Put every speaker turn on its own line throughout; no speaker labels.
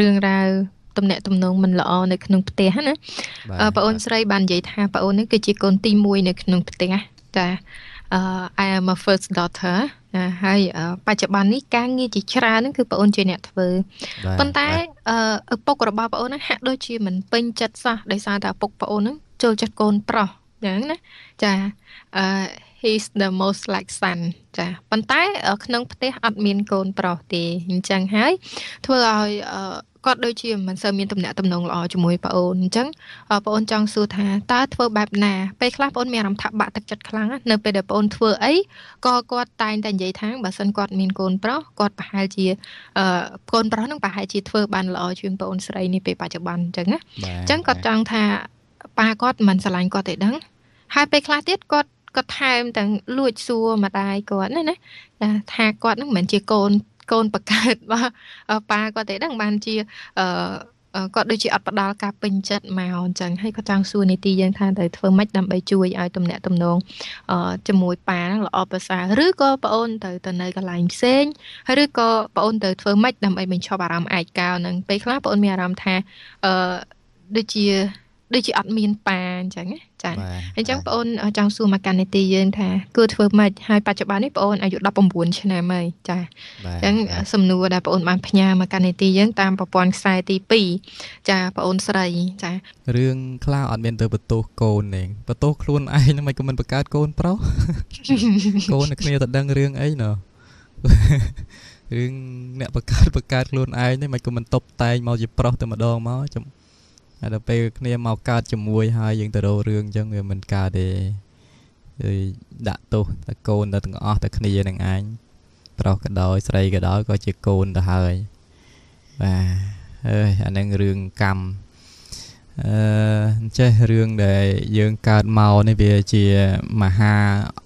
រឿងរ៉ាវទំនាក់ទំនងមិនល្អនៅក្នុងផ្ទះណាបងអូនស្រីបាននិយាយថាបងអូននេះគឺជាកូនទី1នៅក្នុងផ្ទះចាអឺ I am a first daughter ណាហើយបច្ចុប្បន្ននេះការងារជាច្រើនហ្នឹងគឺបងអូនជាអ្នកធ្វើប៉ុន្តែឪពុករបស់បងអូនហ្នឹងហាក់ដូចជាមិនពេញចិត្តសោះដោយសារតែឪពុកបងអូនហ្នឹងចូលចិត្តកូនប្រុសយ៉ាងណាចាអឺ he's the most like son ចាប៉ុន្តែ ក្នុងផ្ទះអត់មានកូនប្រុសទេអញ្ចឹងហើយធ្វើឲ្យគាត់ដូចជាមិនសូវមានទំនាក់ទំនងល្អជាមួយប្អូនអញ្ចឹងប្អូនចង់សួរថាតើធ្វើបែបណាពេលខ្លះប្អូនមានអារម្មណ៍ថាបាក់ទឹកចិត្តខ្លាំងនៅពេលដែលប្អូនធ្វើអីក៏គាត់តែងតែនិយាយថាបើសិនគាត់មានកូនប្រុសគាត់ប្រហែលជាកូនប្រុសនឹងប្រហែលជាធ្វើបានល្អជាងប្អូនស្រីនេះពេលបច្ចុប្បន្នអញ្ចឹងណាអញ្ចឹងគាត់ចង់ថាប៉ាគាត់មិនស្រឡាញ់គាត់ទេដឹង ហើយពេលខ្លះទៀតគាត់គាត់ថែមទាំងលួចសួរម្ដាយគាត់ណាណាថាគាត់នឹងមិនជាកូនកូនបកើតបាទប៉ាគាត់ទេដឹងបានជាអឺគាត់ដូចជាអត់ផ្ដាល់ការពេញចិត្តមកអញ្ចឹងហើយគាត់ចង់សួរនីតិយើងថាត្រូវធ្វើម៉េចដើម្បីជួយឲ្យទំនាក់ទំនងជាមួយប៉ាល្អប្រសើរឬក៏ប្អូនត្រូវទៅនៅកន្លែងផ្សេងហើយឬក៏ប្អូនត្រូវធ្វើម៉េចដើម្បីបញ្ឈប់អារម្មណ៍ឯកោនឹងពេលខ្លះប្អូនមានអារម្មណ៍ថាអឺដូចជាដូចជាអត់មានប៉ាអញ្ចឹងណាចា៎អញ្ចឹងបងអូនចង់សួរមកកាន់នីតិយើងថាគួរធ្វើម៉េចហើយបច្ចុប្បន្ននេះបងអូនអាយុ19ឆ្នាំហើយចា៎អញ្ចឹងសំណួរដែលបងអូនបានផ្ញើមកកាន់នីតិយើង តាមប្រព័ន្ធខ្សែទី2ចា៎បងអូនស្រីចា៎
រឿងខ្លះអត់មានទៅបន្ទោសកូនទេបន្ទោសខ្លួនឯងមិនក៏មិនបង្កើតកូនប្រុសកូនគ្នាទៅដឹងរឿងអីណោះរឿងអ្នកបង្កើតបង្កើតខ្លួនឯងនេះមិនក៏មិនតបតែងមកជាប្រុសតែម្ដងមកចាំដល់ពេលគ្នាមកកើតជាមួយហើយយើងទៅរោរឿងអញ្ចឹងវាមិនកើតទេគឺដាក់ទោសតែកូនទៅទាំងអស់តែគ្នានឹងឯងប្រុសក៏ដោយស្រីក៏ដោយក៏ជាកូនទៅហើយបាទអើយអានឹងរឿងកម្មអឺចេះរឿងដែលយើងកើតមកនេះវាជាមហា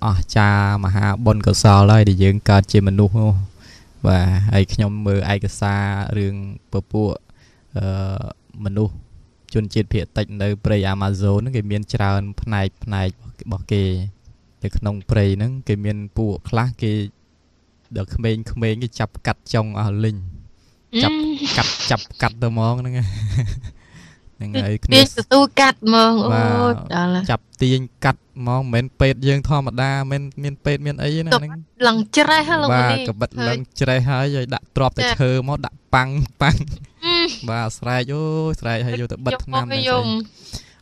អស្ចារ្យមហាបុណ្យកុសលហើយដែលយើងកើតជាមនុស្សនោះ បាទហើយខ្ញុំមើលឯកសាររឿងពពួកអឺមនុស្សជនជាតិភាគតិចនៅព្រៃអាម៉ាហ្សូនហ្នឹងគេមានច្រើនផ្នែកផ្នែករបស់គេនៅក្នុងព្រៃហ្នឹងគេមានពួកខ្លះគេដល់ក្មេងក្មេងគេចាប់កាត់ចុងអស់លិញចាប់កាត់ចាប់កាត់ទៅហ្មងហ្នឹងហ្នឹងហើយគ្នាទទួលកាត់ហ្មងអូដល់ចាប់ទាញកាត់ហ្មងមិនមែនពេតយើងធម្មតាមិនមានពេតមានអីណាហ្នឹងឡើងច្រេះហ្នឹងលោកនេះបាទកបិតឡើងច្រេះហើយហើយដាក់ទ្របតែឈើមកដាក់ប៉ាំងប៉ាំងបាទស្រែកអូយស្រែកហើយយកទៅបិទឆ្នាំហ្នឹង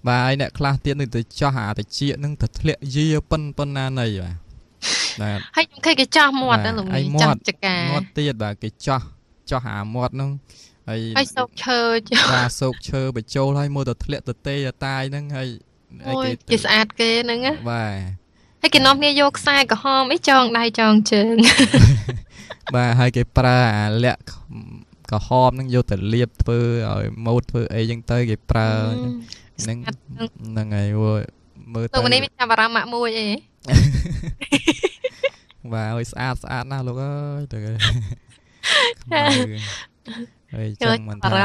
បាទហើយអ្នកខ្លះទៀតនឹងទៅចោះអាតិចហ្នឹងទៅធ្លាក់យាប៉ុនប៉ុនណាណីបាទបាទហើយខ្ញុំឃើ
ញគេចោះមាត់ហ្នឹងលោកមីចាំចកាមាត់
ទៀតបាទគេចោះចោះអាមាត់ហ្នឹងហើយហើយសោក
ឈើបា
ទសោកឈើបញ្ចូលហើយមើលទៅធ្លាក់ទៅទេតាយហ្នឹងហើយគេ
គេស្អាតគេហ្នឹងណាបាទហើយគេនាំគ្នាយកខ្សែក្រហមអីចងដៃចងជើង
បាទហើយគេប្រើអាលាក់ក្រហមហ្នឹងយកទៅលាបធ្វើឲ្យម៉ូតធ្វើអីចឹងទៅគេប្រើហ្នឹងហ្នឹងហើយមើលទៅលោកនេះមាន
ចាប់អារម្មណ៍ម៉ាក់មួយអី
វ៉ាវស្អាតស្អាតណាស់លោកអើយទៅគេហើយចឹងមិនថា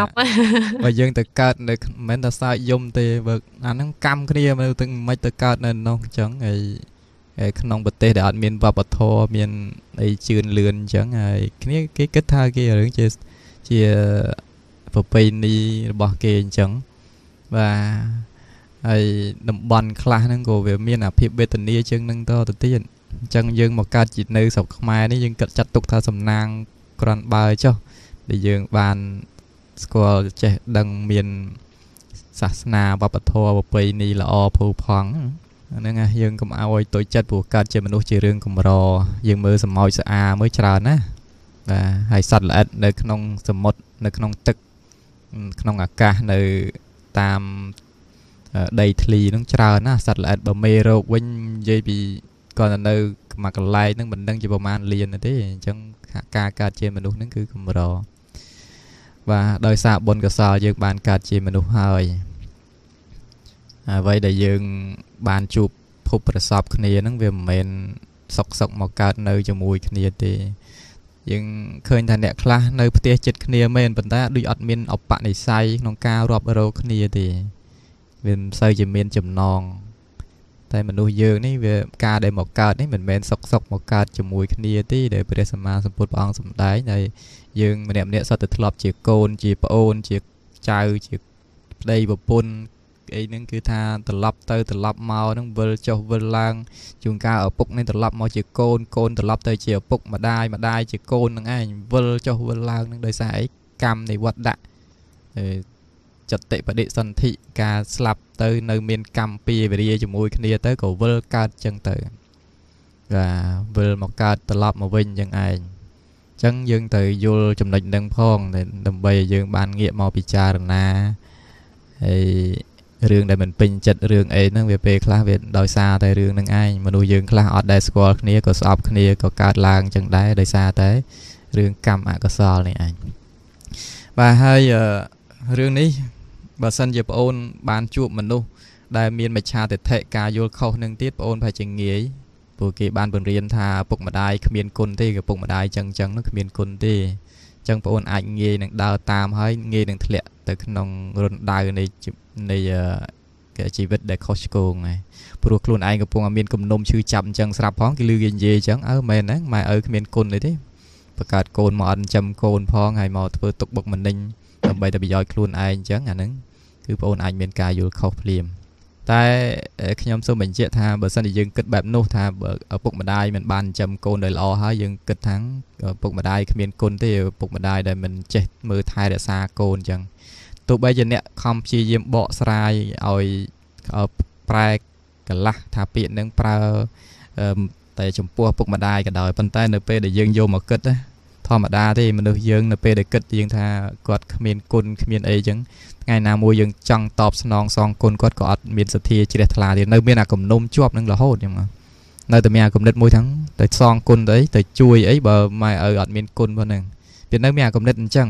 បើយើងទៅកើតនៅមិនថាសើចយំ ទេបើអាហ្នឹងកម្មគ្នាមើលទៅមិនទៅកើតនៅនោះចឹងហើយក្នុងប្រទេសដែលអត់មានវប្បធម៌មានអីជឿនលឿនអញ្ចឹងហើយគ្នាគេគិតថាគេរឿងជាជាប្រពៃណីរបស់គេអញ្ចឹងបាទហើយតំបន់ខ្លះហ្នឹងក៏វាមានអាភិបវេទនីជាងនឹងតទៅទៀតអញ្ចឹងយើងមកកើតជានៅស្រុកខ្មែរនេះយើងគិតចាត់ទុកថា សំណាងក្រាន់បើចុះដែលយើងបានស្គាល់ចេះដឹងមានសាសនាវប្បធម៌ប្រពៃណីល្អផូរផង់ហ្នឹងណាយើងកុំអោយទុយចិត្តព្រោះកើតជាមនុស្សជារឿងកម្រយើងមើលសម្អោចស្អាមើលច្រើនណាបាទហើយសត្វល្អិតនៅ ក្នុងសមុទ្រនៅក្នុងទឹកក្នុងអាកាសនៅ តាមដីធ្លីនឹងច្រើនណាសត្វល្អិតបើមេរោគវិញនិយាយពីគាត់នៅមួយកន្លែងហ្នឹងមិនដឹងជាប្រមាណលានទេអញ្ចឹងការកើតជាមនុស្សហ្នឹងគឺកម្របាទដោយសារបុណ្យកុសលយើងបានកើតជាមនុស្សហើយអ្វីដែលយើងបានជួបភពប្រសពគ្នាហ្នឹងវាមិនមែនសុកសុកមកកើតនៅជាមួយគ្នាទេយើងឃើញថាអ្នកខ្លះនៅផ្ទះចិត្តគ្នាមែនប៉ុន្តែដូចអត់មានអបនិស័យក្នុងការរាប់រកគ្នាទេវាមិនសូវជាមានចំណងតែមនុស្សយើងនេះវាការដែលមកកើតនេះមិនមែនសុកសុកមកកើតជាមួយគ្នាទេដែលព្រះសម្មាសម្ពុទ្ធព្រះអង្គសម្ដែងហើយយើងម្នាក់ម្នាក់សុទ្ធតែធ្លាប់ជាកូនជាប្អូនជាចៅជាប្តីប្រពន្ធអីហ្នឹងគឺថាត្រឡប់ទៅត្រឡប់មកហ្នឹងវិលចុះវិលឡើងជួនកាលឪពុកនឹងត្រឡប់មកជាកូនកូនត្រឡប់ទៅជាឪពុកម្ដាយម្ដាយជាកូនហ្នឹងឯងវិលចុះវិលឡើងហ្នឹងដោយសារអីកម្មនៃវត្តដាក់ចតិបដិសន្ធិការស្លាប់ទៅ នៅ មាន កម្មពីវិរិយជាមួយ គ្នាទៅក៏វិលកើតចឹងទៅបាទវិលមកកើតត្រឡប់មកវិញចឹងឯងចឹងយើងត្រូវយល់ចំណុចនឹងផងដើម្បីឲ្យយើងបានងាកមកពិចារណាហើយរឿងដែលមិនពេញចិត្តរឿងអីហ្នឹងវាពេលខ្លះវាដោយសារតែរឿងហ្នឹងឯងមនុស្សយើងខ្លះអត់ដែលស្គាល់គ្នាក៏ស្អប់គ្នាក៏កើតឡើងចឹងដែរដោយសារតែរឿងកម្មអកុសលនេះឯងបាទហើយរឿងនេះបើសិនជាប្អូនបានជួបមនុស្សដែលមានមច្ឆាទិដ្ឋិការយល់ខុសនឹងទៀតប្អូនប្រហែលជាងាយពួកគេបានបង្រៀនថាឪពុកម្ដាយគ្មានគុណទេឪពុកម្ដាយចឹងចឹងនោះគ្មានគុណទេចឹងបងអូនអាចងាយនឹងដើរតាមហើយងាយនឹងធ្លាក់ ទៅក្នុងរណ្ដៅនៃនៃជីវិតដែលខុសឆ្គងហ្នឹងព្រោះខ្លួនឯងកំពុងតែមានគំនុំឈឺចាប់អញ្ចឹងស្រាប់ផងគេលឺគេនិយាយអញ្ចឹងអើមែនហ្នឹងម៉ែឪគ្មានគុណអីទេបង្កើតកូនមកអត់ចាំកូនផងហើយមកធ្វើទុកបុកម្នេញដើម្បីតែប្រយោជន៍ខ្លួនឯងអញ្ចឹងអាហ្នឹងគឺបងអូនអាចមានការយល់ខុសភ្លាម។តែខ្ញុំសូមបញ្ជាក់ថាបើសិនជាយើងគិតបែបនោះថាឪពុកម្ដាយមិនបានចិញ្ចឹមកូនដោយល្អហើយយើងគិតថាឪពុកម្ដាយគ្មានគុណទេឪពុកម្ដាយដែលមិនចេះមើលថែរក្សាកូនអញ្ចឹងទោះបីជាអ្នកខំព្យាយាមបកស្រាយឲ្យប្រែកលាស់ថាពាក្យនឹងប្រើតែចំពោះឪពុកម្ដាយក៏ដោយប៉ុន្តែនៅពេលដែលយើងយកមកគិតណាធម្មតាទេមនុស្សយើងនៅពេលដែលគិតយើងថាគាត់គ្មានគុណគ្មានអីចឹងថ្ងៃណាមួយយើងចង់តបស្នងសងគុណគាត់ក៏អត់មានសទ្ធាជ្រះថ្លាទៀតនៅមានអាគំនុំជាប់នឹងរហូតចឹងមកនៅតែមានអាគំនិតមួយថាំងទៅសងគុណទៅអីទៅជួយអីបើម៉ែឪអត់មានគុណផងហ្នឹងវានៅមានអាគំនិតអញ្ចឹង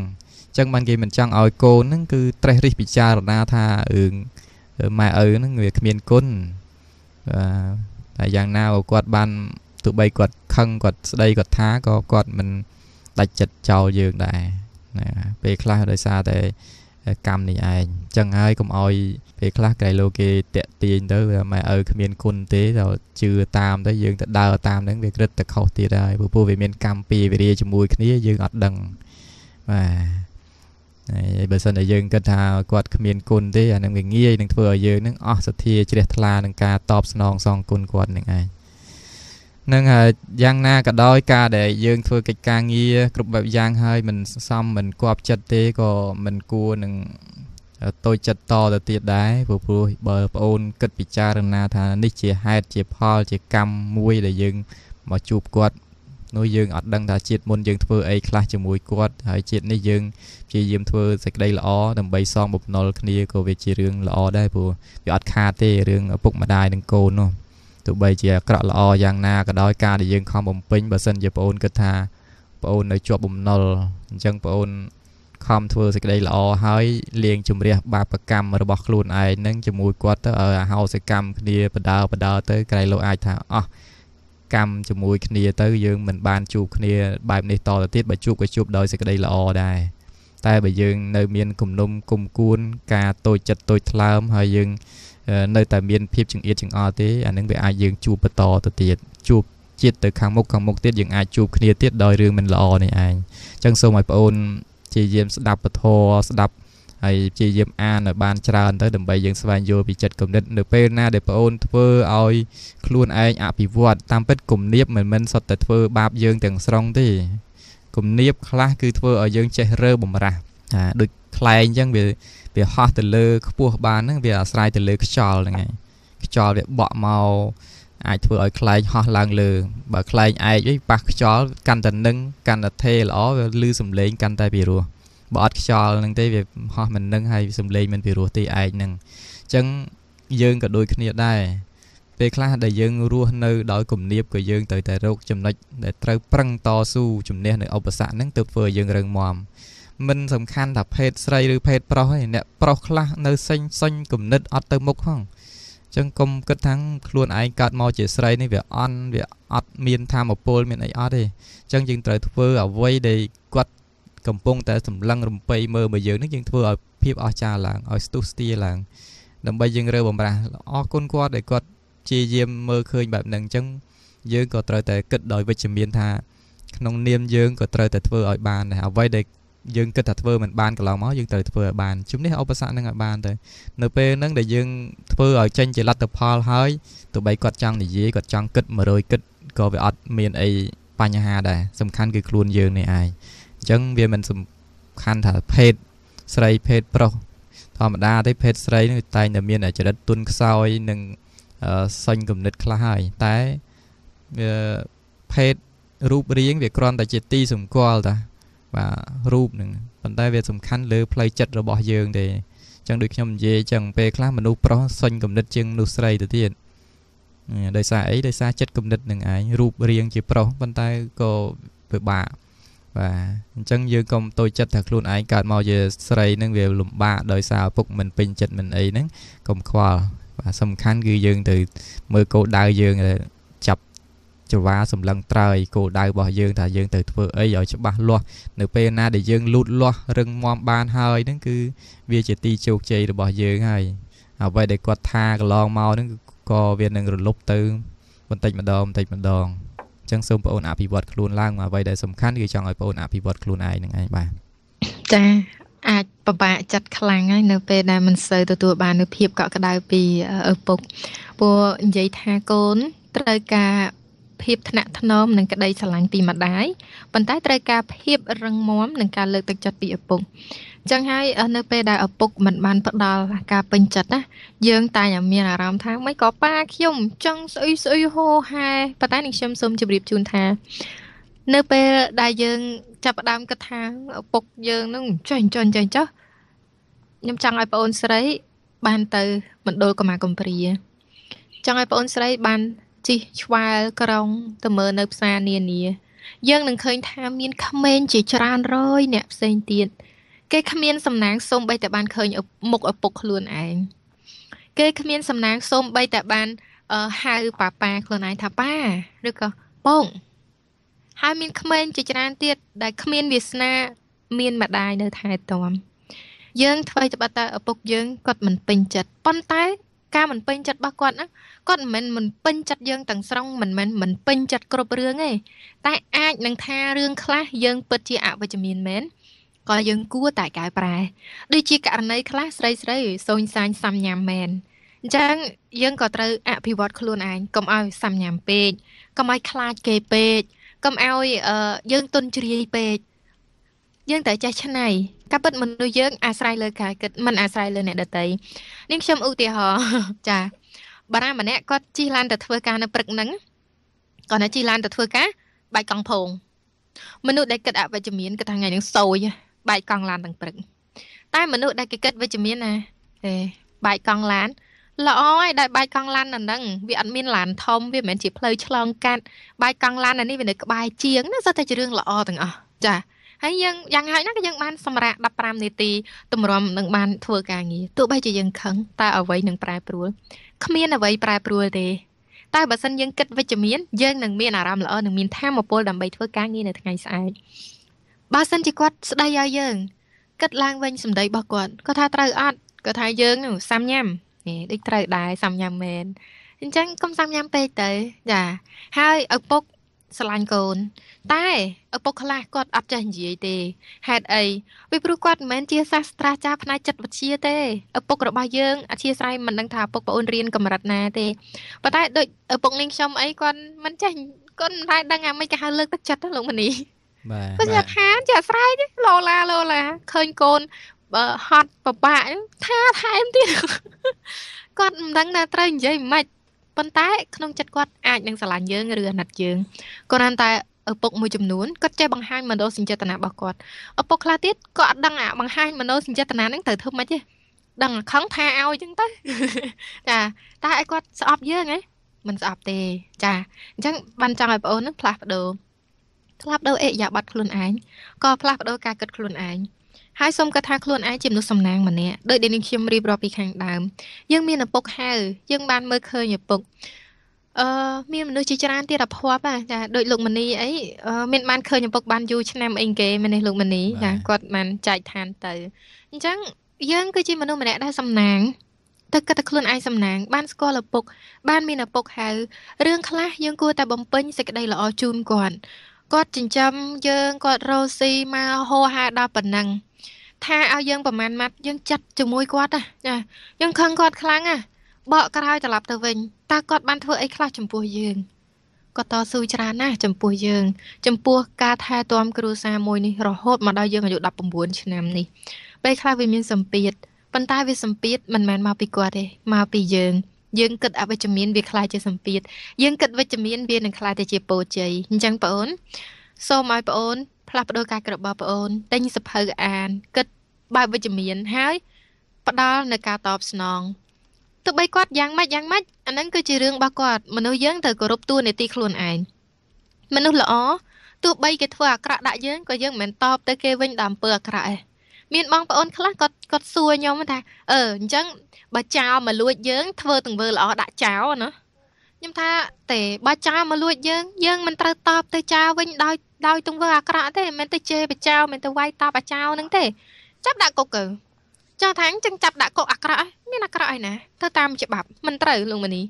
អញ្ចឹងបានគេមិនចង់ឲ្យកូនហ្នឹងគឺត្រេះរិះពិចារណាថារឿងម៉ែឪហ្នឹងវាគ្មានគុណបាទតែយ៉ាងណាក៏គាត់បានទោះបីគាត់ខឹងគាត់ស្ដីគាត់ថាក៏គាត់មិនដាច់ចិត្តចោលយើងដែរណាពេលខ្លះដោយសារតែកម្មនេះឯងអញ្ចឹងហើយកុំអោយពេលខ្លះក្រៃលោគេតាក់ទាញទៅម៉ែឪគ្មានគុណទេដល់ជឿតាមទៅយើងទៅដើរតាមហ្នឹងវាក្រឹតតែខុសទៀតហើយព្រោះពួកវាមានកម្មពីវិរិយជាមួយគ្នាយើងអត់ដឹងបាទហើយបើសិនតែយើងគិតថាគាត់គ្មានគុណទេអានឹងវាងាយនឹងធ្វើឲ្យយើងនឹងអស់សទ្ធាជ្រះថ្លានឹងការតបស្នងសងគុណគាត់នឹងឯងនឹងហើយយ៉ាងណាក៏ដោយការដែលយើងធ្វើកិច្ចការងារគ្រប់បែបយ៉ាងហើយមិនសមមិនគប់ចិត្តទេក៏មិនគួរនឹងតូចចិត្តតទៅទៀតដែរព្រោះព្រោះបើប្អូនគិតពិចារណាថានេះ ជាហេតុជាផល ជាកម្មមួយដែលយើងមកជួបគាត់នោះយើងអត់ដឹងថាជាតិមុនយើងធ្វើអីខ្លះជាមួយគាត់ហើយជាតិនេះយើងព្យាយាមធ្វើសេចក្តីល្អដើម្បីសងបំណុលគ្នាក៏វាជារឿងល្អដែរព្រោះវាអត់ខាតទេរឿងឪពុកម្ដាយនិងកូននោះទោះបីជាអាក្រក់ល្អយ៉ាងណាក៏ដោយការដែលយើងខំបំពេញបើសិនជាបងអូនគិតថាបងអូននៅជាប់បំណុលអញ្ចឹងបងអូនខំធ្វើសេចក្តីល្អហើយលាងជំរះបាបកម្មរបស់ខ្លួនឯងនឹងជាមួយគាត់ទៅឲ្យអហោសកម្មគ្នាបដើបដើទៅក្រៃលោអាចថាអោះកម្មជាមួយគ្នាទៅ យើងមិនបានជួបគ្នាបែបនេះតទៅទៀតបើជួបក៏ជួបដោយសេចក្តីល្អដែរតែបើយើងនៅមានគំនុំគុំគួនការតូចចិត្តតូចថ្លើមហើយយើងនៅតែមានភាពចង្អៀតចង្អល់ទេអានឹងវាអាចយើងជួបបន្តទៅទៀតជួបជាតិទៅខាងមុខខាងមុខទៀតយើងអាចជួបគ្នាទៀតដោយរឿងមិនល្អនេះឯងអញ្ចឹងសូមឲ្យបងអូនព្យាយាមស្ដាប់ពធស្ដាប់ហើយព្យាយាមអានឲ្យបានច្រើនទៅដើម្បីយើងស្វែងយល់ពីចិត្តគំនិត នៅពេលណាដែលបងអូនធ្វើឲ្យខ្លួនឯងអភិវឌ្ឍតាមពិតគំនាបមិនមែនសុទ្ធតែធ្វើបាបយើងទាំងស្រុងទេគំនាបខ្លះគឺធ្វើឲ្យយើងចេះរើបំរាស់ដូចខ្លែងអញ្ចឹងវាវាហោះទៅលើខ្ពស់បានហ្នឹងវាអាស្រ័យទៅលើខ្យល់ហ្នឹងឯងខ្យល់វាបក់មកអាចធ្វើឲ្យខ្លែងហោះឡើងលើ បើខ្លែងឯកវិញប៉ះខ្យល់កាន់តែនឹងកាន់តែថេល្អវាលឺសំឡេងកាន់តែពីរោះបើអត់ខ្យល់ហ្នឹងទេវាហោះមិននឹងហើយសំឡេងមិនពីរោះទេឯកហ្នឹងអញ្ចឹងយើងក៏ដូចគ្នាដែរពេលខ្លះដែលយើងរស់នៅដោយគំនាបក៏យើងត្រូវតែរកចំណុចដែលត្រូវ ប្រឹងតស៊ូជំនះនៅឧបសគ្គហ្នឹងទើបធ្វើឲ្យយើងរឹងមាំមិនសំខាន់ថាភេទស្រីឬភេទប្រុសទេអ្នកប្រុសខ្លះនៅសេញសុញគំនិតអត់ទៅមុខផងអញ្ចឹងកុំគិតថាខ្លួនឯងកើតមកជាស្រីនេះវាអន់វាអត់មានធម៌ពលមានអីអត់ទេអញ្ចឹងយើងត្រូវធ្វើ អ្វីដែលគាត់ កំពុង តែសម្លឹងរំពេចមើលមកយើងនឹងយើងធ្វើឲ្យភាពអស្ចារ្យឡើងឲ្យស្ទុះស្ទាឡើងដើម្បីយើងរើបំរាស់អរគុណគាត់ដែលគាត់ជាយាមមើលឃើញបែបហ្នឹងអញ្ចឹងយើងក៏ត្រូវតែគិតដោយវិជ្ជមាន ថា ក្នុងនាមយើងក៏ត្រូវតែធ្វើឲ្យបានដែរអ្វីដែលយើងគិតថាធ្វើមិនបានកន្លងមកយើងត្រូវធ្វើឲ្យបានជំនះឧបសគ្គនឹងឲ្យបានទៅនៅពេលហ្នឹងដែលយើងធ្វើឲ្យចេញជាលទ្ធផលហើយទោះបីគាត់ចង់និយាយគាត់ចង់គិត100គិតក៏វាអត់មានអីបញ្ហាដែរសំខាន់គឺខ្លួនយើងនេះឯងអញ្ចឹងវាមិនសំខាន់ថាភេទស្រីភេទប្រុសធម្មតាទេភេទស្រីនឹងតែងតែមានចរិតទុនខ្សោយនិងសាញ់គំនិតខ្លះហើយតែវាភេទរូបរាងវាគ្រាន់តែជាទីសម្គាល់តាបាទរូបហ្នឹងប៉ុន្តែវា សំខាន់លើផ្លូវចិត្តរបស់យើង ទេអញ្ចឹងដូចខ្ញុំនិយាយអញ្ចឹងពេលខ្លះមនុស្សប្រុសសុញគំនិត ជាងមនុស្សស្រីទៅទៀតដោយសារអីដោយសារចិត្តគំនិតនឹងឯងរូបរាងជាប្រុសប៉ុន្តែក៏ពិបាកបាទអញ្ចឹងយើងកុំតូចចិត្តថាខ្លួនឯងកើតមកជាស្រីនឹងវាលំបាកដោយសារឪពុកមិនពេញចិត្តមិនអីហ្នឹងកុំខ្វល់បាទសំខាន់គឺយើង ទៅមើលគោលដៅយើងចាប់ចវាសម្លឹងត្រើយគោលដៅរបស់យើងថាយើងត្រូវធ្វើអីឲ្យច្បាស់លាស់នៅពេលណាដែលយើងលូតលាស់រឹងមាំបានហើយហ្នឹងគឺវាជាទីជោគជ័យរបស់យើងហើយអ្វីដែលគាត់ថាកន្លងមកហ្នឹងក៏វានឹងរលប់ទៅ បន្តិចម្ដងបន្តិចម្ដងអញ្ចឹងសូមបងអូនអភិវឌ្ឍខ្លួនឡើងមកអ្វីដែលសំខាន់គឺចង់ឲ្យបងអូនអភិវឌ្ឍខ្លួនឯងហ្នឹងឯងបាទ
ចាអាចពិបាកចិត្តខ្លាំងហើយនៅ ពេលដែលមិនសូវទទួលបាននូវភាពកក់ក្ដៅពីឪពុកព្រោះនិយាយថាកូនត្រូវការភាពថ្នាក់ថ្នមនិងក្តីស្រឡាញ់ពីម្ដាយប៉ុន្តែត្រូវការភាពរឹងមាំនិងការលើកទឹកចិត្តពីឪពុកចឹងហើយនៅពេលដែលឪពុកមិនបានផ្ដល់ការពេញចិត្តណាយើងតែមានអារម្មណ៍ថាមិនក៏ប៉ាខ្ញុំចង់ស្អុយស្អុយហូហែប៉ុន្តែនឹងខ្ញុំសូមជម្រាបជូនថានៅពេលដែលយើងចាប់ផ្ដើមគិតថាឪពុកយើងនឹងចេះចេះចេះចេះខ្ញុំចង់ឲ្យបងអូនស្រីបានទៅមណ្ឌលកម្មាគំព្រាចង់ឲ្យបងអូនស្រីបានជីកឆ្វែលក្រុងទៅមើលនៅផ្សារនានា យើងនឹងឃើញថាមានក្មេងជាច្រើនរយអ្នកផ្សេងទៀតគេគ្មាន សំណាងសូម្បីតែបានឃើញមុខឪពុកខ្លួនឯងគេគ្មានសំណាងសូម្បីតែបានហៅប៉ាប៉ាខ្លួនឯងថាប៉ាឬក៏ប៉ងហើយមានក្មេងជាច្រើនទៀតដែលគ្មានវាសនាមានម្ដាយនៅថែទាំយើងធ្វើត្បិតតែឪពុកយើងគាត់មិនពេញចិត្តប៉ុន្តែការមិនពេញចិត្តរបស់គាត់ហ្នឹងគាត់មិនមែនមិនពេញចិត្តយើងទាំងស្រុងមិនមែនមិនពេញចិត្តគ្រប់រឿងទេតែអាចនឹងថារឿងខ្លះយើងពិតជាអវិជ្ជមានមែនក៏យើងគួរតែកែប្រែដូចជាករណីខ្លះស្រីស្រីសូនសាញសាំញ៉ាំមែនអញ្ចឹងយើងក៏ត្រូវអភិវឌ្ឍខ្លួនឯងកុំឲ្យសាំញ៉ាំពេកកុំឲ្យខ្លាចគេពេកកុំឲ្យយើងទុនជ្រាយពេកយើងត្រូវចេះច្នៃការពិតមនុស្សយើងអាស្រ័យលើការគិតមិនអាស្រ័យលើអ្នកដតីនាងខ្ញុំឧទាហរណ៍ចាបារាំងម្នាក់គាត់ជិះឡានទៅធ្វើការនៅព្រឹកហ្នឹងគាត់នៅជិះឡានទៅធ្វើការបាច់កង់ភោងមនុស្សដែលគិតអវិជ្ជមានគាត់ថាថ្ងៃហ្នឹងសួយបាច់កង់ឡានទាំងព្រឹកតែមនុស្សដែលគេគិតវិជ្ជមានណាទេបាច់កង់ឡានល្អហើយដែលបាច់កង់ឡាននៅហ្នឹងវាអត់មានឡានធំវាមិនមែនជាផ្លូវឆ្លងកាត់បាច់កង់ឡាននៅនេះវានៅក្បែរជាងណាសោះតែជារឿងល្អទាំងអស់ចាហើយយើងយ៉ាងហោចណាស់ក៏យើងបានសម្រាក15នាទីទម្រាំនឹងបានធ្វើការងារទោះបីជាយើងខឹងតែអ្វីនឹងប្រែប្រួលគ្មានអ្វីប្រែប្រួលទេតែបើសិនយើងគិតវិជ្ជមានយើងនឹងមានអារម្មណ៍ល្អនឹងមានធម៌ពលដើម្បីធ្វើការងារនៅថ្ងៃស្អែកបើសិនជាគាត់ស្ដីឲ្យយើងគិតឡើងវិញសម្ដីរបស់គាត់គាត់ថាត្រូវអត់គាត់ថាយើងនោះសាំញ៉ាំនេះដូចត្រូវដែរសាំញ៉ាំមែនអញ្ចឹងកុំសាំញ៉ាំពេកទៅចាហើយឪពុកស្រឡាញ់កូនតែឪពុកខ្លះគាត់អត់ចេះនិយាយទេហេតុអីពីព្រោះគាត់មិនមែនជាសាស្ត្រាចារ្យផ្នែកចិត្តវិទ្យាទេឪពុករបស់យើងអធិស្ស្រ័យមិនដឹងថាឪពុកប្អូនរៀនកម្រិតណាទេប៉ុន្តែដូចឪពុកនាងខ្ញុំអីគាត់មិនចេះគាត់មិនដែរដឹងអាមិនគេហៅលើកទឹកចិត្តលោកមនីបាទគាត់ថាចេះអាស្រ័យលោឡាលោឡាឃើញកូនបើហត់ពិបាកថាថែមទៀតគាត់មិនដឹងថាត្រូវនិយាយមិនខ្មិចប៉ុន្តែក្នុងចិត្តគាត់អាចនឹងស្រឡាញ់យើងឬអាណិតយើងគ្រាន់តែឪពុកមួយចំនួនគាត់ចេះបង្ហាញមនោសញ្ចេតនារបស់គាត់ឪពុកខ្លះទៀតក៏អត់ដឹងអាបង្ហាញមនោសញ្ចេតនាហ្នឹងត្រូវធ្វើម៉េចទេដឹងខឹងថាឲ្យចឹងទៅចាតែឲ្យគាត់ស្អប់យើងហ៎មិនស្អប់ទេចាអញ្ចឹងបានចង់ឲ្យបងអូននឹងផ្លាស់ប្ដូរផ្លាស់ប្ដូរអេយ៉ាបាត់ខ្លួនឯងក៏ផ្លាស់ប្ដូរការគិតខ្លួនឯងហើយសូមគិតថាខ្លួនឯងជាមនុស្សសំណាងម្នាក់ដោយដែលនាងខ្ញុំរៀបរាប់ពីខាងដើមយើងមានឪពុកហើយយើងបានមើលឃើញឪពុកអឺមានមនុស្សជាច្រើនទៀតដល់ភ័ព្វចាដូចលោកមនីអីមានបានឃើញឪពុកបានយូរឆ្នាំអីគេមែននេះលោកមនីចាគាត់បានចែកឋានទៅអញ្ចឹងយើងគឺជាមនុស្សម្នាក់ដែលសំណាងតែគិតតែខ្លួនឯងសំណាង បានស្គាល់ឪពុកបានមានឪពុកហៅរឿងខ្លះយើងគួរតែបំពេញសេចក្តីល្អជូនគាត់គាត់ចិញ្ចឹមយើងគាត់រស់ស៊ីមកហោហាដល់ប៉ុណ្ណឹងថាឲ្យយើងប្រមាណម៉ាត់យើងចាត់ជាមួយគាត់ណាចាយើងខឹងគាត់ខ្លាំងណាបកក្រោយត្រឡប់ទៅវិញតើគាត់បានធ្វើអីខ្លះចំពោះយើងគាត់តស៊ូច្រើនណាស់ចំពោះយើង ចំពោះការថែទាំគ្រួសារមួយនេះរហូតមកដល់យើងអាយុ19ឆ្នាំនេះពេលខ្លះវាមានសម្ពាធប៉ុន្តែវាសម្ពាធមិនមែនមកពីគាត់ទេមកពីយើង យើងគិតអវិជ្ជមានវាខ្លាចជាសម្ពាធយើងគិតវិជ្ជមានវានឹងខ្លាចទៅជាពរជ័យអញ្ចឹងបងអូនសូមឲ្យបងអូនផ្លាស់ប្ដូរការគិតរបស់ប្អូនទិញសភៅអានគិតបែបវិជ្ជមានហើយផ្ដល់នៅការតបស្នងទោះបីគាត់យ៉ាងម៉េចយ៉ាងម៉េចអានឹងគឺជារឿងរបស់គាត់មនុស្សយើងត្រូវគោរពតួនាទីខ្លួនឯងមនុស្សល្អទោះបីគេធ្វើអាក្រក់ដាក់យើងក៏យើងមិនតប ទៅគេវិញដល់អំពើអាក្រក់ឯងមានបងប្អូនខ្លះគាត់គាត់សួរខ្ញុំថាអឺអញ្ចឹងបើចោលមកលួចយើងធ្វើទង្វើល្អដាក់ចោលណាខ្ញុំថាទេបើចៅមកលួចយើងយើងមិនត្រូវតបទៅចៅវិញដោយដោយទង្វើអាក្រក់ទេមិនមែនទៅជេរបចៅមិនទៅវាយតបអាចៅហ្នឹងទេចាប់ដាក់គុកកើចៅថាងចឹងចាប់ដាក់គុកអាក្រក់មានអាក្រក់ឯណាទៅតាមច្បាប់មិនត្រូវលោកមនី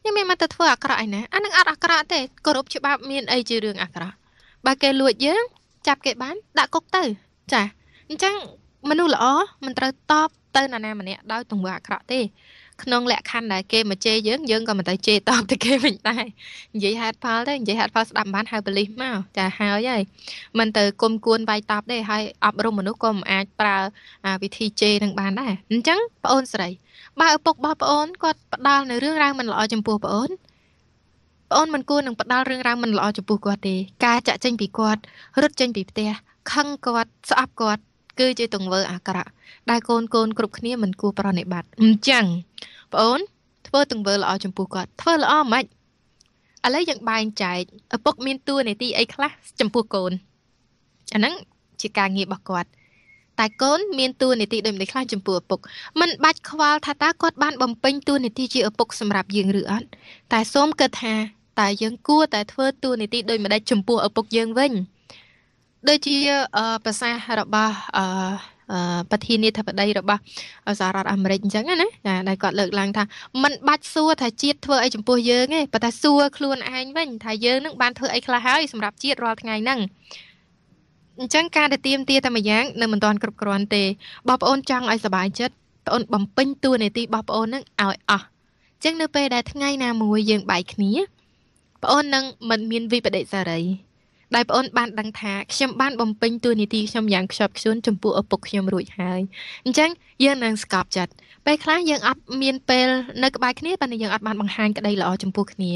ខ្ញុំមានមកទៅធ្វើអាក្រក់ឯណាអានឹងអត់អាក្រក់ទេគោរពច្បាប់មានអីជារឿងអាក្រក់បើគេលួចយើងចាប់គេបានដាក់គុកទៅចាអញ្ចឹងមនុស្សល្អមិនត្រូវតបទៅនរណាម្នាក់ដោយទង្វើអាក្រក់ទេក្នុងលក្ខខណ្ឌដែលគេមកជេរយើងយើងក៏មិនទៅជេរតបទៅគេវិញដែរនិយាយហេតុផលទៅនិយាយហេតុផលស្ដាប់មិនបានហៅប៉ូលីសមកចាហើយហើយមិនទៅគុំគួនវាយតបទេហើយអប់រំមនុស្សក៏មិនអាចប្រើវិធីជេរនឹងបានដែរអញ្ចឹងប្អូនស្រី បើឪពុករបស់ប្អូនគាត់ផ្ដាល់នៅរឿងរ៉ាវមិនល្អចំពោះប្អូនប្អូនមិនគួរនឹងផ្ដាល់រឿងរ៉ាវមិនល្អចំពោះគាត់ទេ ការចាក់ចេញពីគាត់រត់ចេញពីផ្ទះខឹងគាត់ស្អប់គាត់គឺជាទង្វើអាក្រក់ដែលកូនកូនគ្រប់គ្នាមិនគួរប្រណិប័តអញ្ចឹងបងអូន ធ្វើទង្វើល្អចំពោះគាត់ធ្វើល្អមិនឥឡូវយើងបែងចែកឪពុកមានតួនាទីអីខ្លះចំពោះកូនអាហ្នឹងជាការងាររបស់គាត់ តែកូន មានតួនាទីដូចម្ដេចខ្លះចំពោះឪពុកមិនបាច់ខ្វល់ថាតើគាត់បានបំពេញតួនាទីជាឪពុកសម្រាប់យើងឬអត់តែសូមគិតថាតើយើងគួរតែធ្វើតួនាទីដូចម្ដេចចំពោះឪពុកយើងវិញដូចជាប្រសាសន៍របស់អឺប្រធានាធិបតី របស់សហរដ្ឋអាមេរិកអញ្ចឹងណាចាដែលគាត់លើកឡើងថាมันបាច់សួរថាជាតិធ្វើអីចំពោះយើងទេប៉ុន្តែសួរខ្លួនឯងវិញថាយើងនឹងបានធ្វើអីខ្លះហើយសម្រាប់ជាតិរាល់ថ្ងៃហ្នឹងអញ្ចឹងការទៅទៀមទាតែមួយយ៉ាងនៅមិនទាន់គ្រប់គ្រាន់ទេបងប្អូនចង់ឲ្យសុបាយចិត្តប្អូនបំពេញតួនាទីរបស់ប្អូននឹងឲ្យអស់អញ្ចឹងនៅពេលដែលថ្ងៃណាមួយយើងបែកគ្នាប្អូននឹងមិនមានវិបដិសារីដោយប្អូនបានដឹងថាខ្ញុំបានបំពេញតួនាទីខ្ញុំយ៉ាងខ្ជាប់ខ្ជួនចំពោះឪពុកខ្ញុំរួចហើយអញ្ចឹងយើងនឹងស្កប់ចិត្តពេលខ្លះយើងអត់មានពេលនៅក្បែរគ្នាប៉ុន្តែយើងអត់បានបង្ហាញក្តីល្អចំពោះគ្នា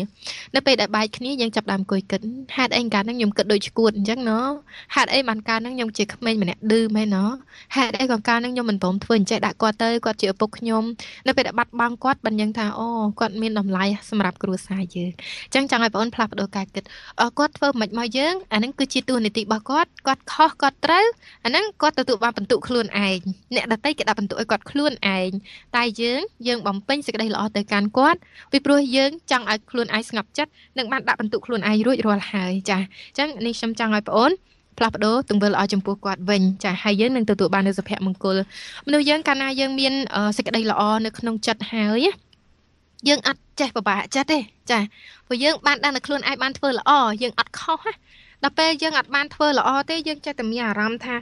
នៅពេលដែលបែកគ្នាយើងចាប់ដើមគួយគិតហេតុអីកាលហ្នឹងខ្ញុំគិតដូចឈួតអញ្ចឹងណោះហេតុអីបានកាលហ្នឹងខ្ញុំជាក្មេងម្នាក់ឌឺមែនណោះហេតុអីក៏កាលហ្នឹងខ្ញុំមិនព្រមធ្វើអញ្ចេះដាក់គាត់ទៅគាត់ជាឪពុកខ្ញុំនៅពេលដែលបាត់បង់គាត់បានយើងថាអូគាត់មានតម្លៃសម្រាប់គ្រួសារយើងអញ្ចឹងចង់ឲ្យបងអូនផ្លាស់ប្ដូរការគិតគាត់ធ្វើមិនមកយើងអាហ្នឹងគឺជាទួលនីតិរបស់គាត់គាត់ខុសគាត់ត្រូវអាហ្នឹងគាត់ទទួលបានបន្ទុកខ្លួនឯងអ្នកដតីគេដាក់បន្ទុកឲ្យគាត់ខ្លួនឯងតែយើងយើងបំពេញសេចក្តីល្អទៅកាន់គាត់ពីព្រោះយើងចង់ឲ្យខ្លួនឯងស្ងប់ចិត្តនិងបានដាក់បន្ទុកខ្លួនឯងរួចរាល់ហើយចាអញ្ចឹងនេះខ្ញុំចង់ឲ្យបងអូនផ្លាស់ប្ដូរទង្វើល្អចំពោះគាត់វិញចាហើយយើងនឹងទទួលបាននូវសុភមង្គលមនុស្សយើងកាលណាយើងមានសេចក្តីល្អនៅក្នុងចិត្តហើយយើងអត់ចេះពិបាកចិត្តទេ ចាព្រោះយើងបានដឹងតែខ្លួនឯងបានធ្វើល្អយើងអត់ខុសណាដល់ពេលយើងអត់បានធ្វើល្អទេយើងចេះតែមានអារម្មណ៍ថា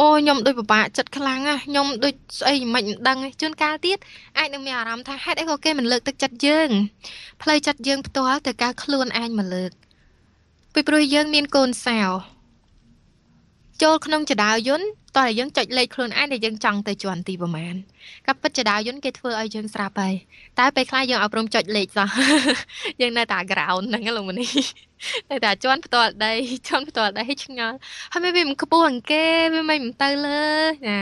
អូខ្ញុំដូចពិបាកចិត្តខ្លាំងណាស់ខ្ញុំដូចស្អីមិនមិនដឹងជួនកាលទៀតអាចនឹងមានអារម្មណ៍ថាហេតុអីក៏គេមិនលើកទឹកចិត្តយើងផ្លូវចិត្តយើងផ្ទាល់ទៅការខ្លួនឯងមកលើក ពីព្រោះយើងមានកូនសោចូលក្នុងចដាវយន្តតោះតែយើងចុចលេខខ្លួនឯងដែលយើងចង់ទៅជាន់ទីប្រមាណក៏ពិតចដាវយន្តគេធ្វើឲ្យយើងស្រាប់ហើយតែពេលខ្លះយើងអប់រំចុចលេខសោះយើងនៅតែ ground ហ្នឹងឡូវមនេះតែតាជន់ផ្ទាល់ដីជន់ផ្ទាល់ដីឆ្ងល់ហើយមិនវាមិនខ្ពស់អង្គេវាមិនមិនទៅលើណា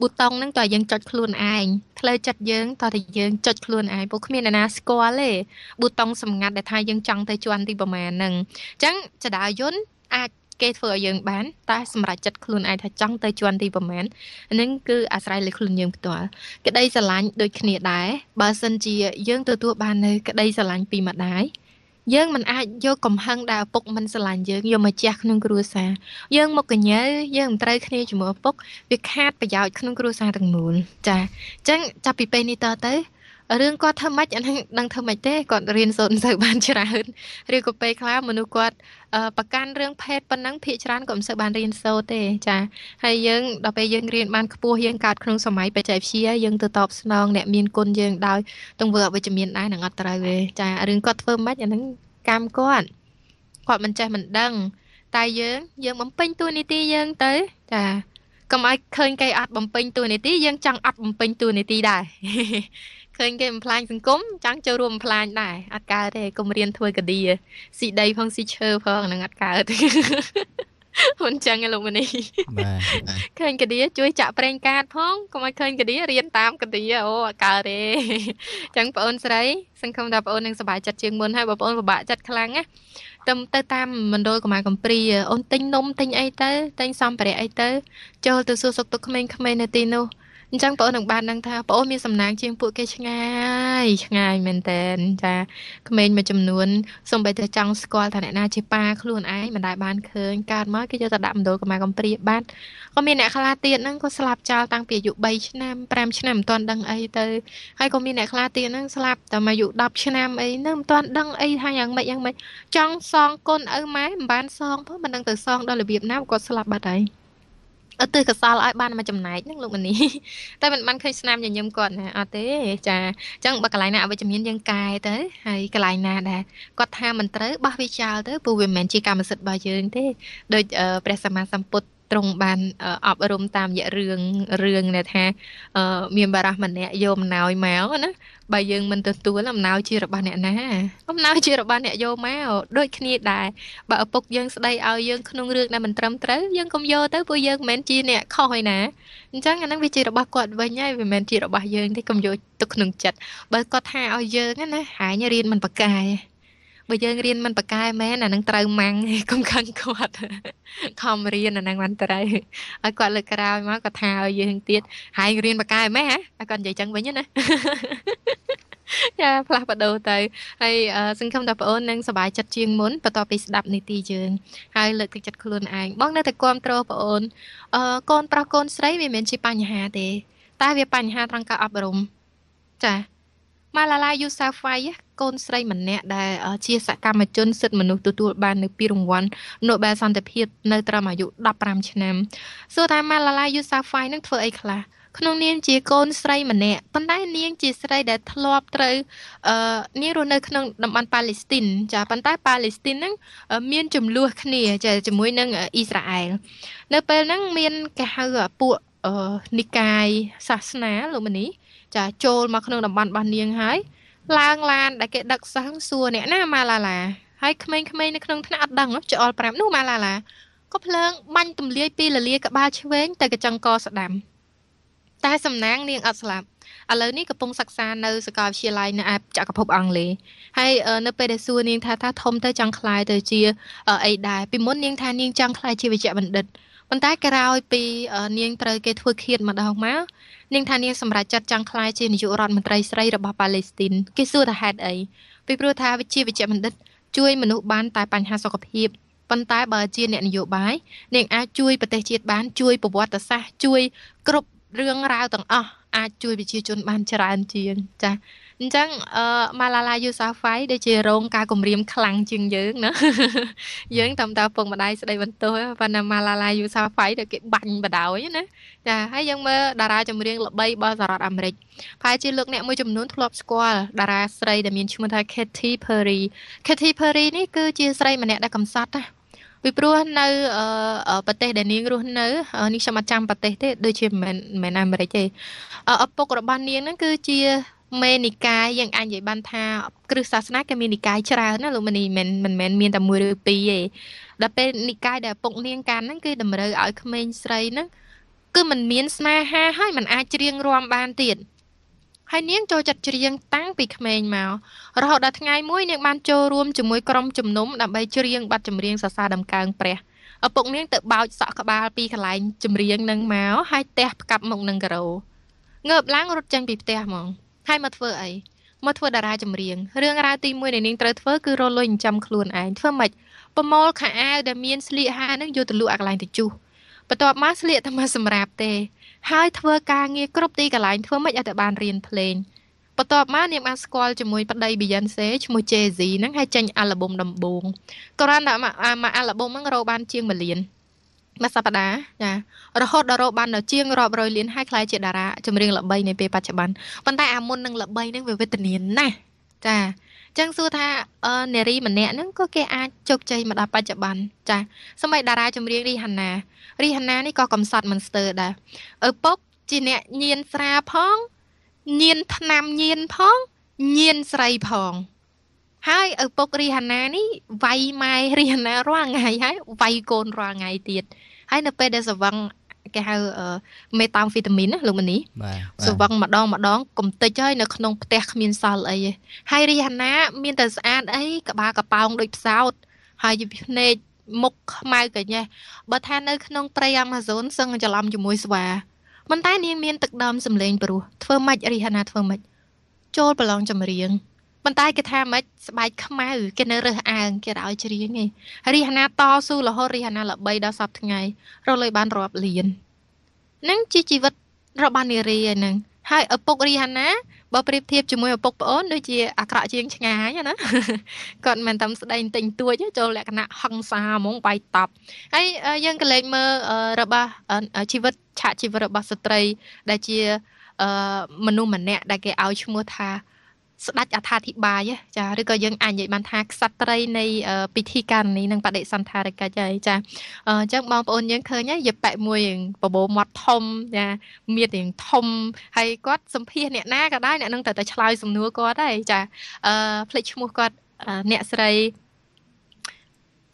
ប៊ូតុងហ្នឹងតើយើងចុចខ្លួនឯងផ្លូវចិត្តយើងតើតែយើងចុចខ្លួនឯងពួកគ្មានអ្នកណាស្គាល់ទេប៊ូតុងសម្ងាត់ដែលថាយើងចង់ទៅជន់ទីប្រមាណហ្នឹងអញ្ចឹងចដាយុនអាចគេធ្វើឲ្យយើង បានតែសម្រាប់ចិត្តខ្លួនឯងថាចង់ទៅជន់ទីប្រមាណហ្នឹងគឺអាស្រ័យលើខ្លួនយើងផ្ទាល់ក្តីស្រឡាញ់ដូចគ្នាដែរបើសិនជាយើងទទួលបាននៅក្តីស្រឡាញ់ពីម្ដាយយើងមិនអាចយកកំហឹងដែលឪពុកមិនស្រឡាញ់យើងយកមកជះក្នុងគ្រួសារយើងមកកញ្ញើយើងមិនត្រូវគ្នាជាមួយឪពុកវាខាតប្រយោជន៍ក្នុងគ្រួសារទាំងមូលចាអញ្ចឹងចាប់ពីពេលនេះតទៅរឿងគាត់ធ្វើម៉េចអាហ្នឹងដឹងធ្វើម៉េចទេគាត់រៀនសូត្រមិនសូវបានច្រើនឬក៏ពេលខ្លះមនុស្សគាត់ប្រកាន់រឿងភេទប៉ុណ្ណឹងភាគច្រើនក៏មិនសូវបានរៀនសូត្រទេចាហើយយើងដល់ពេលយើងរៀនបានខ្ពស់យើងកើតក្នុងសម័យបច្ចេកវិទ្យាយើងទៅតបស្នង អ្នកមានគុណយើងដោយទង្វើអវិជ្ជមានដែរនឹងអត់ត្រូវទេចារឿងគាត់ធ្វើម៉េចអាហ្នឹងកម្មគាត់គាត់មិនចេះមិនដឹងតែយើង យើងបំពេញតួនាទីយើងទៅចាកុំឲ្យឃើញគេអត់បំពេញតួនាទី យើងចង់អត់បំពេញតួនាទីដែរឃើញគេបំផ្លាញសង្គមចង់ចូលរួមបំផ្លាញដែរអត់កើតទេកុំរៀនធ្វើកឌីស៊ីដីផងស៊ីឈើផងនឹងអត់កើតមិនចឹងឯលោកមនីឃើញកឌីជួយចាក់ប្រេងកាតផងកុំឲ្យឃើញកឌីរៀនតាមកឌីអូអត់កើតទេចឹងបងអូនស្រីសង្ឃឹមថាបងអូននឹងសប្បាយចិត្តជាងមុនហើយបងអូនពិបាកចិត្តខ្លាំងណាទៅទៅតាមមណ្ឌលកុមារកំព្រាអូនទិញនំទិញអីទៅទិញសម្ភារៈអីទៅចូលទៅសួរសុខទុក្ខក្មេងៗនៅទីនោះអញ្ចឹងបងនឹងបានដឹងថាបងមានសំណាង ជាងពួកគេឆ្ងាយឆ្ងាយមែនតើចាក្មេងមួយចំនួនសំបីតែចង់ស្គាល់ថាអ្នកណាជាប៉ាខ្លួនឯងមិនដែលបានឃើញកើតមកគេយកទៅដាក់មណ្ឌលកម្មាកំព្រាបាត់ក៏មានអ្នកខ្លះទៀតហ្នឹងក៏ស្លាប់ចោលតាំងពីអាយុ3ឆ្នាំ5ឆ្នាំមិនទាន់ដឹងអីទៅហើយក៏មានអ្នកខ្លះទៀតហ្នឹងស្លាប់តែមកអាយុ10ឆ្នាំអីហ្នឹងមិនទាន់ដឹងអីថាយ៉ាងម៉េចយ៉ាងម៉េចចង់សងគុណឪម៉ែមិនបានសងផងមិនដឹងទៅសង ដល់របៀបណាក៏ស្លាប់បាត់ហើយអត់ទិសកសលឲ្យបានមួយចំណែកហ្នឹងលោកមនីតែមិនបានឃើញស្នាមញញឹមគាត់ណាអត់ទេចាអញ្ចឹងបើកន្លែងណាអវិជ្ជមានយើងកែទៅហើយកន្លែងណាដែលគាត់ថាមិនត្រូវបោះវាចោលទៅព្រោះវាមិនមែនជាកម្មសិទ្ធិរបស់យើងទេដូចព្រះសម្មាសម្ពុទ្ធទ្រង់បានអប់រំតាមរយៈរឿងរឿងដែលថាមានបារះម្នាក់យកអំណោយមកណាបើយើងមិនទទួលអំណោយជារបស់អ្នកណាអំណោយជារបស់អ្នកយកមកដូចគ្នាដែរបើឪពុកយើងស្ដីឲ្យយើងក្នុងរឿងដែលមិនត្រឹមត្រូវយើងកុំយកទៅព្រោះយើងមិនមែនជាអ្នកខុសឯណាអញ្ចឹងអាហ្នឹងវាជារបស់គាត់វិញហើយវាមិនមែនជារបស់យើងទេកុំយកទុកក្នុងចិត្តបើគាត់ថាឲ្យយើងណាហែងរៀនមិនប្រកែកបើយើងរៀនមិនប៉ាកែមែនអានឹងត្រូវម៉ាំងកុំខឹងគាត់ខំរៀនអានឹងមិនត្រូវឲ្យគាត់លើកក្រោយមកគាត់ថាឲ្យយើងទៀតហើយរៀនប៉ាកែមែនហ៎ឲ្យគាត់និយាយចឹងវិញណាចាផ្លាស់ប្ដូរទៅហើយសង្ឃឹមថាបងអូននឹងសប្បាយចិត្តជាងមុនបន្ទាប់ពីស្ដាប់នីតិយើងហើយលើកទឹកចិត្តខ្លួនឯងបង នៅតែគ្រប់គ្រងបងអូនអឺកូនប្រុសកូនស្រីវាមិនជាបញ្ហាទេ តែវាបញ្ហាត្រង់ការអប់រំចាម៉ាឡាឡាយូសាហ្វាយកូនស្រីម្នាក់ដែលជាសកម្មជនសិទ្ធិមនុស្សទទួលបាននៅពីរង្វាន់ Nobel សន្តិភាពនៅត្រឹមអាយុ15ឆ្នាំសួរថាម៉ាឡាឡាយូសាហ្វាយនឹងធ្វើអីខ្លះក្នុងនាមជាកូនស្រីម្នាក់ប៉ុន្តែនាងជាស្រីដែល ធ្លាប់ត្រូវអឺនាងរស់នៅក្នុងតំបន់ប៉ាឡេស្ទីនចាប៉ុន្តែប៉ាឡេស្ទីនហ្នឹងមានចំនួនគ្នាចាជាមួយនឹងអ៊ីស្រាអែលនៅពេលហ្នឹងមានគេហៅពួកនិកាយសាសនាលោកមនីចាចូលមកក្នុងតំបន់របស់នាងហើយឡើងឡានដែលគេដឹកសិស្សសួរអ្នកណាម៉ាឡាឡាហើយក្មេងៗនៅក្នុងថ្នាក់អត់ដឹងច្អល់ប្រាប់នោះម៉ាឡាឡាក៏ភ្លើងបាញ់ទម្លាយពីលលាក្បាលឆ្វេងទៅកញ្ចឹងកស្ដាំតែសំណាងនាងអត់ស្លាប់ឥឡូវនេះកំពុងសិក្សានៅសាកលវិទ្យាល័យនៅឯចក្រភព អង់គ្លេសហើយនៅពេលដែលសួរនាងថាថាធំទៅចង់ខ្លាយទៅជាអីដែរពីមុននាងថានាងចង់ខ្លាយជាវេជ្ជបណ្ឌិតប៉ុន្តែក្រោយពី នាងត្រូវគេធ្វើឃាតម្ដងមកនាងថានាងសម្រេចចិត្តចង់ក្លាយជានាយករដ្ឋមន្ត្រីស្រីរបស់ប៉ាឡេស្ទីន គេសួរថាហេតុអីពីព្រោះថាវិជាវិជ្ជបណ្ឌិតជួយមនុស្សបានតែបញ្ហាសុខភាពប៉ុន្តែបើជា អ្នកនយោបាយនាងអាចជួយប្រទេសជាតិបានជួយប្រវត្តិសាស្ត្រជួយ គ្រប់រឿងរ៉ាវទាំងអស់អាចជួយប្រជាជនបានច្រើនជាងចា៎អញ្ចឹងអឺ Malala Yousafzai ដែលជារងការគំរាមខ្លាំងជាងយើងណាយើងតាមតាពុកម្ដាយស្ដីបន្ទោសប៉ុន្តែ Malala Yousafzai ដែលគេបាញ់បដោយណាចាហើយយើងមើលតារាចម្រៀងល្បីរបស់សហរដ្ឋអាមេរិកប្រហែលជាលោកអ្នកមួយចំនួនធ្លាប់ស្គាល់តារាស្រីដែលមានឈ្មោះថា Katy Perry Katy Perry នេះគឺជាស្រីម្នាក់ដែលកំសត់ណាពីព្រោះនៅប្រទេសដែលនាងរស់នៅនេះខ្ញុំអត់ចាំប្រទេសទេដូចជាមិនមែនអាមេរិកទេឪពុករបស់នាងហ្នឹងគឺជាមេនិកាយយើងអាចនិយាយបានថាគ្រឹះសាសនាគេមាននិកាយច្រើនណាលោកមនីមិនមិនមែនមានតែមួយឬពីរទេដល់ពេលនិកាយដែលពុកនាងកាន់ហ្នឹងគឺតម្រូវឲ្យក្មេងស្រីហ្នឹងគឺมันមានស្នេហាហើយมันអាចច្រៀងរាំបានទៀតហើយនាងចូលចិត្តច្រៀងតាំងពីក្មេងមករហូតដល់ថ្ងៃមួយនាងបានចូលរួមជាមួយក្រុមជំនុំដើម្បីច្រៀងបទចម្រៀងសរសើរដំកើងព្រះឪពុកនាងទៅបោចសក់ក្បាលពីកន្លែងចម្រៀងនឹងមកហើយទះផ្កាប់មុខនឹងការ៉ូងើបឡើងរត់ចេញពីផ្ទះហ្មងហើយមកធ្វើអីមកធ្វើតារាចម្រៀងរឿងរ៉ាវទី1ដែលនាងត្រូវធ្វើគឺរលុយចិញ្ចឹមខ្លួនឯងធ្វើម៉េចប្រមូលខោអាវដែលមានស្លៀកហានឹងយកទៅលក់អាកន្លែងទៅជុះបន្ទាប់មកស្លៀកតែមកសម្រាប់ទេ ហើយធ្វើការងារគ្រប់ទីកន្លែងធ្វើម៉េចឲ្យតែបានរៀនភ្លេងបន្ទាប់មកនាងបានស្គាល់ជាមួយប្តី Beyonce ឈ្មោះ Jay-Z ហ្នឹងហើយចេញអាល់ប៊ុមដំបូងគ្រាន់តែមកអាល់ប៊ុមហ្នឹងរកបានជាង1លានមួយសប្តាហ៍ចារហូតដល់រកបានដល់ជាងរាប់រយលានហើយខ្ល้ายជាតារាចម្រៀងល្បីនៅពេលបច្ចុប្បន្នប៉ុន្តែអាមុននឹងល្បីនឹងវាវេទនាណាស់ចាចឹងសួរថានារីម្នាក់ហ្នឹងក៏គេអាចជោគជ័យមកដល់បច្ចុប្បន្នចា សម័យតារាចម្រៀងរីហាណារីហាណានេះក៏កំសត់មិនស្ទើរដែរឪពុកជាអ្នកញៀនស្រាផងញៀនថ្នាំញៀនផងញៀនស្រីផងហើយឪពុករីហាណានេះវាយម៉ែរីហាណារាល់ថ្ងៃហើយវាយកូនរាល់ថ្ងៃទៀតហើយនៅពេលដែលសវឹងគេហៅមេតាមវីតាមីនណាលោកមនីសវឹងម្ដងម្ដងកំតិចហើយនៅក្នុងផ្ទះគ្មានសល់អីហើយរីហាណាមានតែស្អាតអីក្បាលកប៉ោងដូចផ្សោត ហើយភ្នែកមុខខ្មៅកញ្ញេះបើថានៅក្នុងព្រៃអាម៉ាហ្សូនសឹងច្រឡំជាមួយស្វាមិនតែ នាងមានទឹកដើមសម្លេងព្រោះធ្វើម៉េចរីហាណាធ្វើម៉េចចូលប្រឡងចម្រៀងប៉ុន្តែគេថាម៉េចស្បែកខ្មៅគេនៅរើសអើងគេឲ្យច្រៀងឯងរិះណាតស៊ូរហូតរិះណាល្បី ដល់សពថ្ងៃរលុយបានរាប់លាននឹងជាជីវិតរបស់នារីឯហ្នឹងហើយឪពុករីហាណាបើប្រៀបធៀបជាមួយឪពុកប្អូនដូចជាអាក្រក់ជាងឆ្ងាយណាគាត់មិនតាមស្ដែងទិញទួចចូលលក្ខណៈហឹង្សាហ្មងបាយតប់ហើយយើងក៏លេចមើលរបស់ជីវិតឆាកជីវិតរបស់ស្ត្រី ដែលជាមនុស្សម្នាក់ដែលគេឲ្យឈ្មោះថាស្ដាច់អត្ថាធិប្បាយចាឬក៏យើងអាចនិយាយបានថាខ្សាត្រីនៃពិធីការនីនិងបដិសន្ធារកិច្ចហើយចាអញ្ចឹងបងប្អូនយើងឃើញហើយយប៉ែមួយរៀងបបោមាត់ធំចាមានរៀងធំហើយគាត់សម្ភាសអ្នកណាក៏ដែរអ្នកនឹងតែតែឆ្លើយសំណួរគាត់ហើយចាអឺភ្លេចឈ្មោះគាត់អ្នកស្រី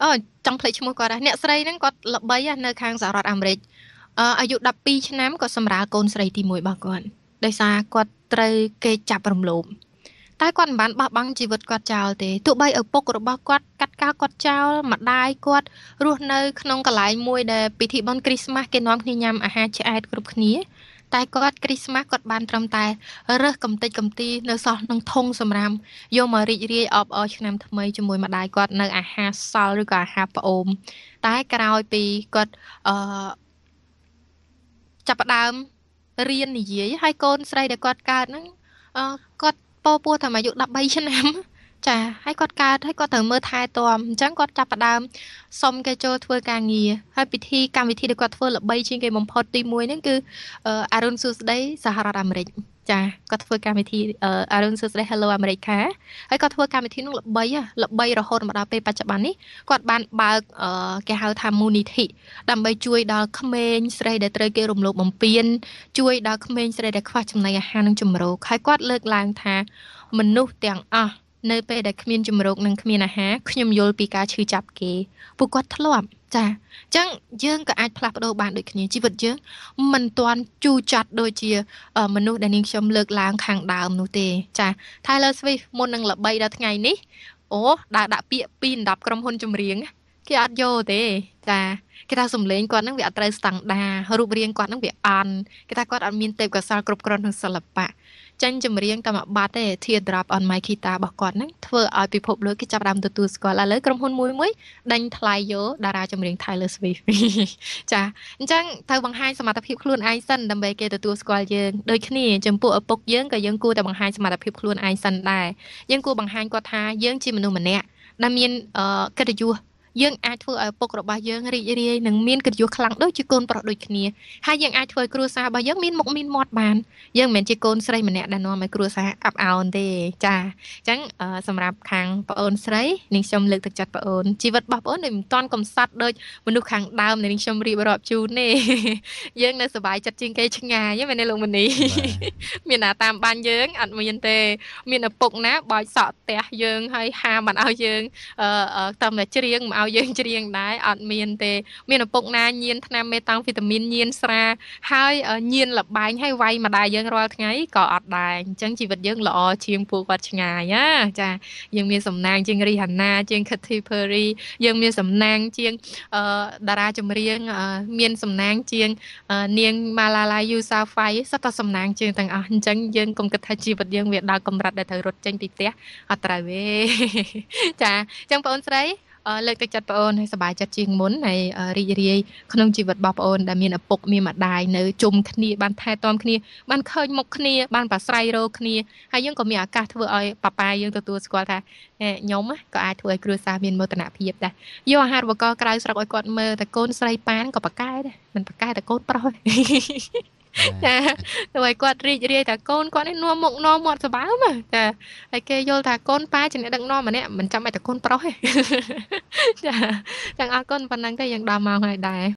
អូចង់ភ្លេចឈ្មោះគាត់ដែរអ្នកស្រីហ្នឹងគាត់ល្បីនៅខាងសហរដ្ឋអាមេរិកអាយុ12ឆ្នាំគាត់សម្រាលកូនស្រីទី1របស់គាត់ដោយសារគាត់ត្រូវគេចាប់រំលោភតែគាត់មិនបានបោះបង់ជីវិតគាត់ចោលទេទោះបីឪពុករបស់គាត់កាត់កាល់គាត់ចោលម្ដាយគាត់រស់នៅ ក្នុងកន្លែងមួយដែលពិធីបុណ្យគ្រីស្មាស់គេនាំគ្នាញ៉ាំអាហារឆ្អែតគ្រប់គ្នាតែគាត់គ្រីស្មាស់គាត់បានត្រឹមតែរើសកំតិចកំទីនៅសោះក្នុងធុងសម្រាប់យកមករីករាយអបអរឆ្នាំថ្មីជាមួយម្ដាយគាត់នៅអាហារសល់ឬក៏អាហារផ្អូមតែក្រោយពីគាត់អឺចាប់ផ្ដើមរៀននិយាយហើយកូនស្រីដែលគាត់កើតហ្នឹងអឺពពោះតាមអាយុ13ឆ្នាំចាហើយគាត់កើតហើយគាត់ត្រូវមើលថែទាំអញ្ចឹងគាត់ចាប់ផ្ដើមសុំគេចូលធ្វើការងារហើយពិធីកម្មវិធីដែលគាត់ធ្វើល្បី ជាងគេបំផុត ទី1ហ្នឹងគឺអរុនសួស្ដីសហរដ្ឋអាមេរិកចាគាត់ធ្វើកម្មវិធីអរុនសួស្តី Hello America ហើយគាត់ធ្វើកម្មវិធីនោះល្បីល្បីរហូតមកដល់ពេលបច្ចុប្បន្ននេះគាត់បានបើកគេហៅថាមូនិធិដើម្បីជួយដល់ក្មេងស្រីដែលត្រូវគេរំលោភបំពាន ជួយ ដល់ក្មេងស្រីដែលខ្វះចំណីអាហារនិងជំរោគហើយគាត់លើកឡើង ថាមនុស្សទាំងអស់នៅពេលដែលគ្មានជំរកនិងគ្មានអាហារខ្ញុំយល់ពីការឈឺចាប់គេពួកគាត់ធ្លាប់ចាអញ្ចឹងយើងក៏អាចផ្លាស់ប្ដូរបានដូចគ្នាជីវិតយើងមិនទាន់ជូរចត់ដូចជា មនុស្សដែលនាងខ្ញុំលើកឡើងខាងដើមនោះទេចា Taylor Swift មុននឹងល្បីដល់ថ្ងៃនេះអូដើរដាក់ពាក្យពីរ10ក្រុមហ៊ុនចម្រៀងគេអត់យកទេ ចាគេថាសំឡេងគាត់នឹងវាអត់ត្រូវស្តង់ដារូបរាងគាត់នឹងវាអន់គេថាគាត់អត់មានទេពកោសល្យគ្រប់គ្រាន់ក្នុងសិល្បៈចាញ់ចម្រៀងតាមបាត់ទេ Tear Drop on My Guitar របស់គាត់ហ្នឹងធ្វើឲ្យពិភពលោកគេចាប់ដើមទទួលស្គាល់ឥឡូវក្រុមហ៊ុនមួយមួយដេញថ្លៃយកតារាចម្រៀង Taylor Swift ចាអញ្ចឹងត្រូវបង្ហាញសមត្ថភាពខ្លួនឯងសិនដើម្បីគេទទួលស្គាល់យើងដូចគ្នាចំពោះឪពុកយើងក៏យើងគួរតែបង្ហាញសមត្ថភាពខ្លួនឯងសិនដែរយើងគួរបង្ហាញគាត់ថាយើងជាមនុស្សម្នាក់ដែលមានកិត្តិយសយើងអាចធ្វើឲ្យពុករបស់យើងរីករាយនិងមានកិត្តិយសខ្លាំងដូចជាកូនប្រុសដូចគ្នាហើយយើងអាចធ្វើឲ្យគ្រួសាររបស់យើងមានមុខមានមាត់បានយើងមិនមែនជាកូនស្រីម្នាក់ដែលនាំឲ្យគ្រួសារអាប់អោនទេចាអញ្ចឹងសម្រាប់ខាងប្អូនស្រីនាងខ្ញុំលើកទឹកចិត្តប្អូនជីវិតរបស់ប្អូនដូចមិនតាន់កំសត់ដូចមនុស្សខាងដើមដែលនាងខ្ញុំរៀបរាប់ជូនទេយើងនៅសប្បាយចិត្តជាងគេឆ្ងាយហ្នឹងមែនទេលោកមនីមានណាតាមបានយើងអត់មានទេ មានឪពុកណាបោចសក់ផ្ទះយើងហើយហាមមិនឲ្យយើងតាមតែច្រៀងមកឲ្យយើងច្រៀងដែរអត់មានទេ មានឪពុកណាញៀនថ្នាំមេតាំងវីតាមីនញៀនស្រាហើយញៀនលបែងហើយវាយម្ដាយយើងរាល់ថ្ងៃក៏អត់ដែរអញ្ចឹងជីវិតយើងល្អជាង ពួកគាត់ឆ្ងាយណាចាយើង មាន សំណាងជាងរីហាណាជាង Katy Perry យើងមានសំណាងជាងតារាចម្រៀងមានសំណាងជាងនាង Malala Yousafzai សុទ្ធតែសំណាងជាងទាំងអស់អញ្ចឹងយើងកុំគិតថាជីវិតយើងវាដល់កម្រិតដែលត្រូវរត់ចេញពីផ្ទះអត់ត្រូវទេចាអញ្ចឹងបងអូនស្រីលើកទឹកចិត្តបងអូនឲ្យសប្បាយចិត្តជាងមុនហើយរីករាយក្នុងជីវិតរបស់បងអូនដែលមានឪពុកមានម្ដាយនៅជុំគ្នាបានថែទាំគ្នាបានឃើញមុខគ្នា បានប្រស្រ័យរកគ្នាហើយយើងក៏មានឱកាសធ្វើឲ្យប៉ាប៉ាយើងទទួលស្គាល់ថាខ្ញុំក៏អាចធ្វើឲ្យគ្រួសារមានមោទនភាពដែរយកអាហារូបករណ៍ក្រៅស្រុកឲ្យគាត់មើលតែកូនស្រីប៉ានក៏ប៉កែដែរមិនប៉កែតែកូនប្រុសចាទោះឲ្យគាត់រីករាយថាកូនគាត់នេះនាំមុខនាំមាត់សបើ មកចាហើយគេយល់ថាកូនប៉ាជាអ្នកដឹកនាំម្នាក់មិនចាំបាច់តែកូនប្រុសទេចាចឹងអរគុណប៉ុណ្ណឹងទេយើងដល់ម៉ោងហើយដែរ